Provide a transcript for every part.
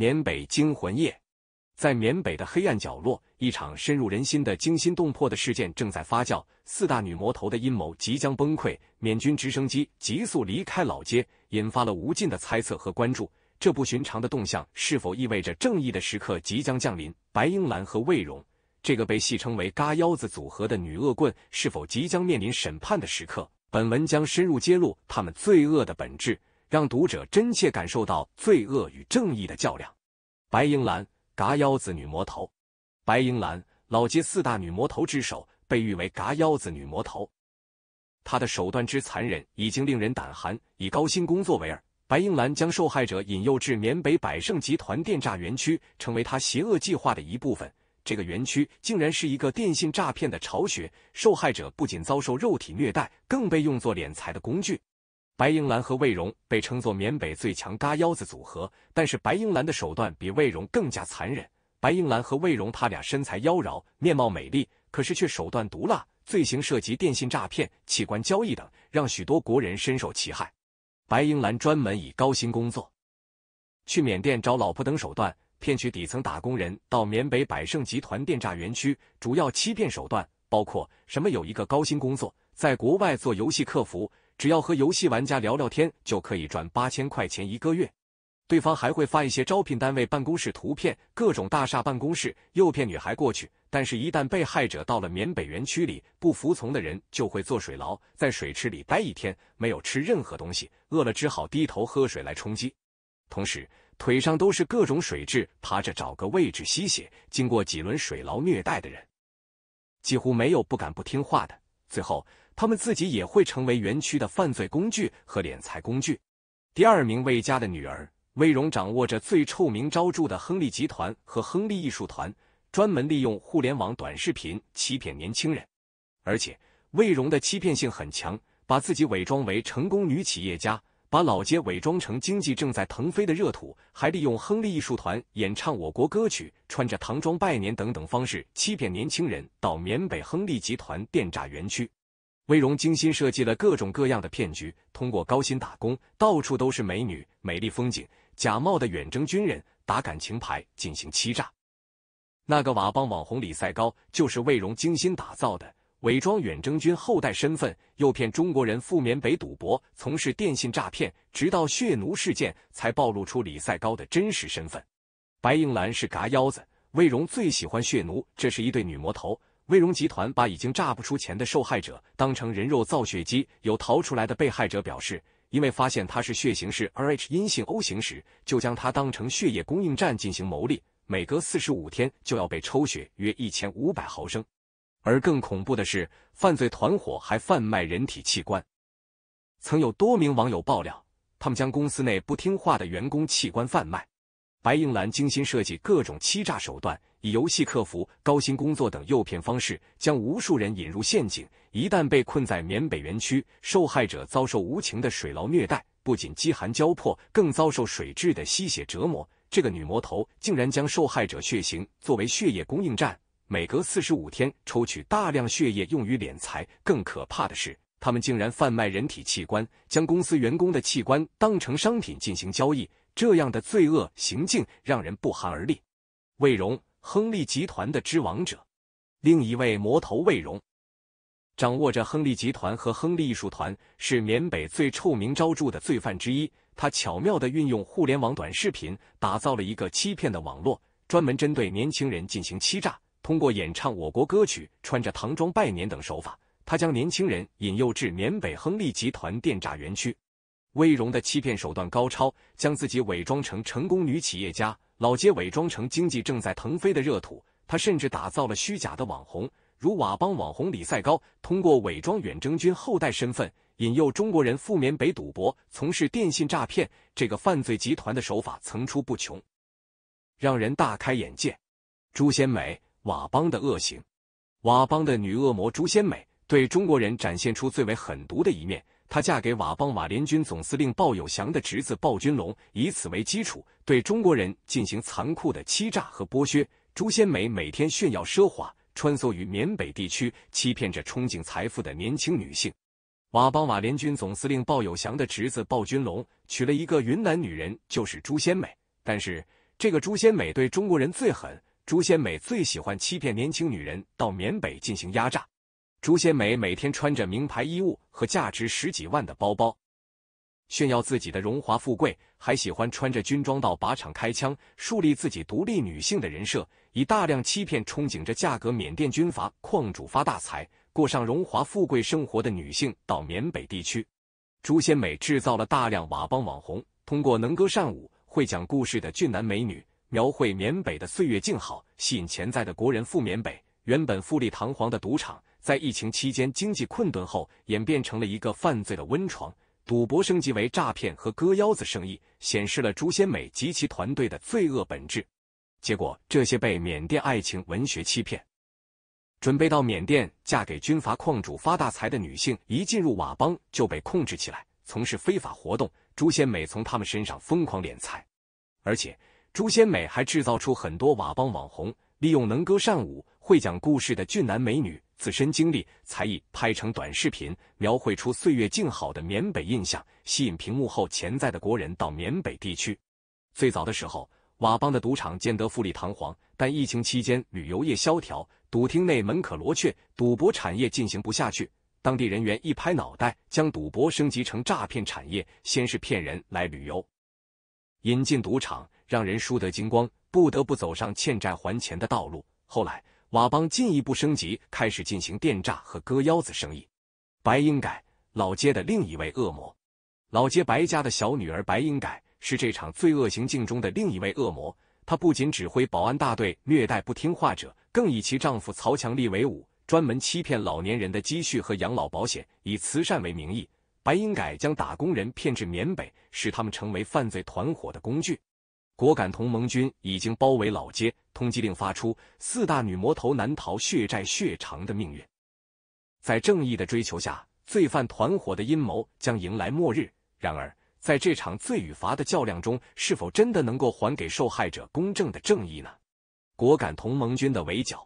缅北惊魂夜，在缅北的黑暗角落，一场深入人心的惊心动魄的事件正在发酵。四大女魔头的阴谋即将崩溃，缅军直升机急速离开老街，引发了无尽的猜测和关注。这不寻常的动向是否意味着正义的时刻即将降临？白英兰和魏荣，这个被戏称为“嘎腰子”组合的女恶棍，是否即将面临审判的时刻？本文将深入揭露他们罪恶的本质。让读者真切感受到罪恶与正义的较量。白英兰，嘎腰子女魔头，白英兰老街四大女魔头之首，被誉为“嘎腰子女魔头”。她的手段之残忍，已经令人胆寒。以高薪工作为饵，白英兰将受害者引诱至缅北百盛集团电诈园区，成为她邪恶计划的一部分。这个园区竟然是一个电信诈骗的巢穴，受害者不仅遭受肉体虐待，更被用作敛财的工具。白英兰和魏荣被称作缅北最强“嘎腰子”组合，但是白英兰的手段比魏荣更加残忍。白英兰和魏荣他俩身材妖娆，面貌美丽，可是却手段毒辣，罪行涉及电信诈骗、器官交易等，让许多国人深受其害。白英兰专门以高薪工作、去缅甸找老婆等手段，骗取底层打工人到缅北百盛集团电诈园区。主要欺骗手段包括什么？有一个高薪工作，在国外做游戏客服。只要和游戏玩家聊聊天就可以赚八千块钱一个月，对方还会发一些招聘单位办公室图片，各种大厦办公室诱骗女孩过去。但是，一旦被害者到了缅北园区里，不服从的人就会坐水牢，在水池里待一天，没有吃任何东西，饿了只好低头喝水来充饥，同时腿上都是各种水蛭，爬着找个位置吸血。经过几轮水牢虐待的人，几乎没有不敢不听话的，最后。他们自己也会成为园区的犯罪工具和敛财工具。第二名，魏家的女儿魏荣掌握着最臭名昭著的亨利集团和亨利艺术团，专门利用互联网短视频欺骗年轻人。而且，魏荣的欺骗性很强，把自己伪装为成功女企业家，把老街伪装成经济正在腾飞的热土，还利用亨利艺术团演唱我国歌曲、穿着唐装拜年等等方式欺骗年轻人到缅北亨利集团电诈园区。魏荣精心设计了各种各样的骗局，通过高薪打工，到处都是美女、美丽风景，假冒的远征军人打感情牌进行欺诈。那个佤邦网红李赛高就是魏荣精心打造的，伪装远征军后代身份，诱骗中国人赴缅北赌博，从事电信诈骗，直到血奴事件才暴露出李赛高的真实身份。白英兰是嘎腰子，魏荣最喜欢血奴，这是一对女魔头。威荣集团把已经榨不出钱的受害者当成人肉造血机，有逃出来的被害者表示，因为发现他是血型是 Rh 阴性 O 型时，就将他当成血液供应站进行牟利，每隔四十五天就要被抽血约一千五百毫升。而更恐怖的是，犯罪团伙还贩卖人体器官，曾有多名网友爆料，他们将公司内不听话的员工器官贩卖。白英兰精心设计各种欺诈手段。以游戏客服、高薪工作等诱骗方式，将无数人引入陷阱。一旦被困在缅北园区，受害者遭受无情的水牢虐待，不仅饥寒交迫，更遭受水质的吸血折磨。这个女魔头竟然将受害者血型作为血液供应站，每隔四十五天抽取大量血液用于敛财。更可怕的是，他们竟然贩卖人体器官，将公司员工的器官当成商品进行交易。这样的罪恶行径让人不寒而栗。魏荣。亨利集团的之王者，另一位魔头魏荣，掌握着亨利集团和亨利艺术团，是缅北最臭名昭著的罪犯之一。他巧妙的运用互联网短视频，打造了一个欺骗的网络，专门针对年轻人进行欺诈。通过演唱我国歌曲、穿着唐装拜年等手法，他将年轻人引诱至缅北亨利集团电诈园区。魏荣的欺骗手段高超，将自己伪装成成功女企业家。老街伪装成经济正在腾飞的热土，他甚至打造了虚假的网红，如佤邦网红李赛高，通过伪装远征军后代身份，引诱中国人赴缅北赌博，从事电信诈骗。这个犯罪集团的手法层出不穷，让人大开眼界。朱仙美，佤邦的恶行，佤邦的女恶魔朱仙美，对中国人展现出最为狠毒的一面。她嫁给佤邦佤联军总司令鲍有祥的侄子鲍君龙，以此为基础，对中国人进行残酷的欺诈和剥削。朱先美每天炫耀奢华，穿梭于缅北地区，欺骗着憧憬财富的年轻女性。佤邦佤联军总司令鲍有祥的侄子鲍君龙娶了一个云南女人，就是朱先美。但是这个朱先美对中国人最狠，朱先美最喜欢欺骗年轻女人到缅北进行压榨。朱仙美每天穿着名牌衣物和价值十几万的包包，炫耀自己的荣华富贵，还喜欢穿着军装到靶场开枪，树立自己独立女性的人设，以大量欺骗憧憬着价格缅甸军阀矿主发大财、过上荣华富贵生活的女性到缅北地区。朱仙美制造了大量佤邦网红，通过能歌善舞、会讲故事的俊男美女，描绘缅北的岁月静好，吸引潜在的国人赴缅北。原本富丽堂皇的赌场。在疫情期间经济困顿后，演变成了一个犯罪的温床，赌博升级为诈骗和割腰子生意，显示了朱仙美及其团队的罪恶本质。结果，这些被缅甸爱情文学欺骗，准备到缅甸嫁给军阀矿主发大财的女性，一进入佤邦就被控制起来，从事非法活动。朱仙美从他们身上疯狂敛财，而且朱仙美还制造出很多佤邦网红，利用能歌善舞、会讲故事的俊男美女。自身经历才艺拍成短视频，描绘出岁月静好的缅北印象，吸引屏幕后潜在的国人到缅北地区。最早的时候，佤邦的赌场建得富丽堂皇，但疫情期间旅游业萧条，赌厅内门可罗雀，赌博产业进行不下去。当地人员一拍脑袋，将赌博升级成诈骗产业，先是骗人来旅游，引进赌场让人输得精光，不得不走上欠债还钱的道路。后来。佤邦进一步升级，开始进行电诈和割腰子生意。白英改，老街的另一位恶魔。老街白家的小女儿白英改是这场罪恶行径中的另一位恶魔。她不仅指挥保安大队虐待不听话者，更以其丈夫曹强力为伍，专门欺骗老年人的积蓄和养老保险，以慈善为名义。白英改将打工人骗至缅北，使他们成为犯罪团伙的工具。果敢同盟军已经包围老街。通缉令发出，四大女魔头难逃血债血偿的命运。在正义的追求下，罪犯团伙的阴谋将迎来末日。然而，在这场罪与罚的较量中，是否真的能够还给受害者公正的正义呢？果敢同盟军的围剿，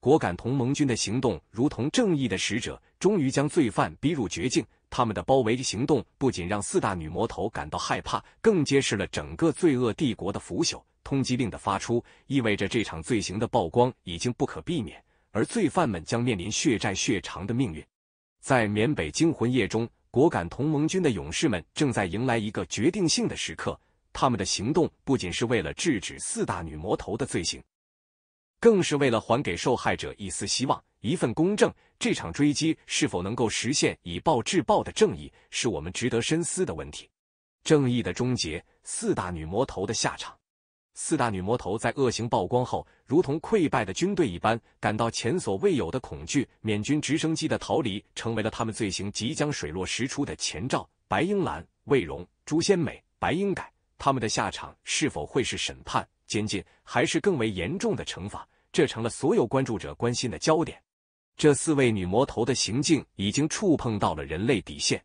果敢同盟军的行动如同正义的使者，终于将罪犯逼入绝境。他们的包围行动不仅让四大女魔头感到害怕，更揭示了整个罪恶帝国的腐朽。通缉令的发出意味着这场罪行的曝光已经不可避免，而罪犯们将面临血债血偿的命运。在缅北惊魂夜中，果敢同盟军的勇士们正在迎来一个决定性的时刻。他们的行动不仅是为了制止四大女魔头的罪行，更是为了还给受害者一丝希望。一份公正，这场追击是否能够实现以暴制暴的正义，是我们值得深思的问题。正义的终结，四大女魔头的下场。四大女魔头在恶行曝光后，如同溃败的军队一般，感到前所未有的恐惧。缅军直升机的逃离，成为了他们罪行即将水落石出的前兆。白英兰、魏荣、朱仙美、白英改，他们的下场是否会是审判、监禁，还是更为严重的惩罚？这成了所有关注者关心的焦点。这四位女魔头的行径已经触碰到了人类底线，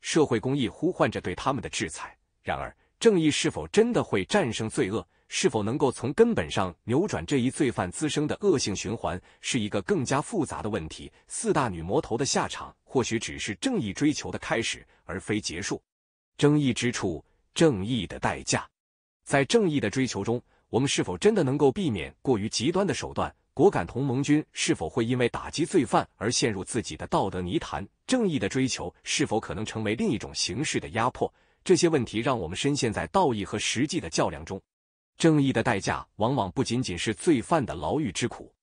社会公益呼唤着对他们的制裁。然而，正义是否真的会战胜罪恶？是否能够从根本上扭转这一罪犯滋生的恶性循环，是一个更加复杂的问题。四大女魔头的下场，或许只是正义追求的开始，而非结束。争议之处，正义的代价。在正义的追求中，我们是否真的能够避免过于极端的手段？果敢同盟军是否会因为打击罪犯而陷入自己的道德泥潭？正义的追求是否可能成为另一种形式的压迫？这些问题让我们深陷在道义和实际的较量中。正义的代价往往不仅仅是罪犯的牢狱之苦，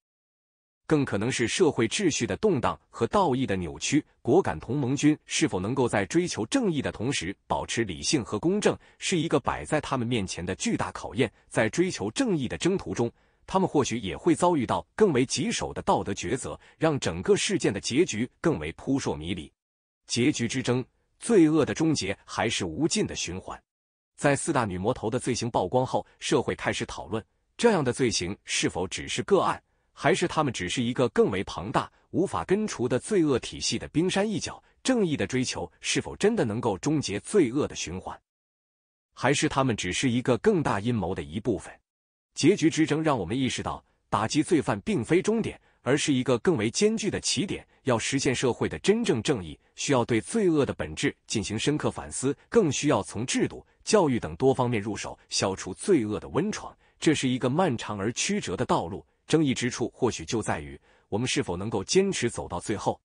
更可能是社会秩序的动荡和道义的扭曲。果敢同盟军是否能够在追求正义的同时保持理性和公正，是一个摆在他们面前的巨大考验。在追求正义的征途中，他们或许也会遭遇到更为棘手的道德抉择，让整个事件的结局更为扑朔迷离。结局之争，罪恶的终结还是无尽的循环？在四大女魔头的罪行曝光后，社会开始讨论：这样的罪行是否只是个案，还是他们只是一个更为庞大、无法根除的罪恶体系的冰山一角？正义的追求是否真的能够终结罪恶的循环？还是他们只是一个更大阴谋的一部分？结局之争让我们意识到，打击罪犯并非终点，而是一个更为艰巨的起点。要实现社会的真正正义，需要对罪恶的本质进行深刻反思，更需要从制度、教育等多方面入手，消除罪恶的温床。这是一个漫长而曲折的道路，争议之处或许就在于我们是否能够坚持走到最后。